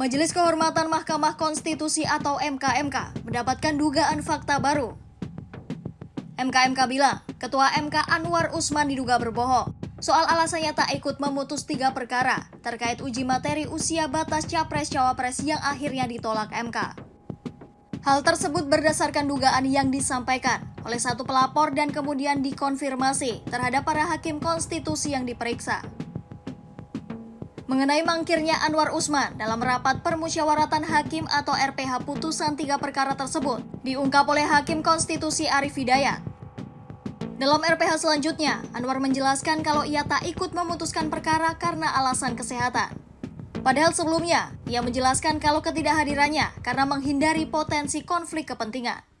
Majelis Kehormatan Mahkamah Konstitusi atau MKMK mendapatkan dugaan fakta baru. MKMK bilang, Ketua MK Anwar Usman diduga berbohong soal alasannya tak ikut memutus tiga perkara terkait uji materi usia batas capres-cawapres yang akhirnya ditolak MK. Hal tersebut berdasarkan dugaan yang disampaikan oleh satu pelapor dan kemudian dikonfirmasi terhadap para hakim konstitusi yang diperiksa. Mengenai mangkirnya Anwar Usman dalam rapat permusyawaratan hakim atau RPH putusan tiga perkara tersebut, diungkap oleh Hakim Konstitusi Arif Hidayat. Dalam RPH selanjutnya, Anwar menjelaskan kalau ia tak ikut memutuskan perkara karena alasan kesehatan. Padahal sebelumnya, ia menjelaskan kalau ketidakhadirannya karena menghindari potensi konflik kepentingan.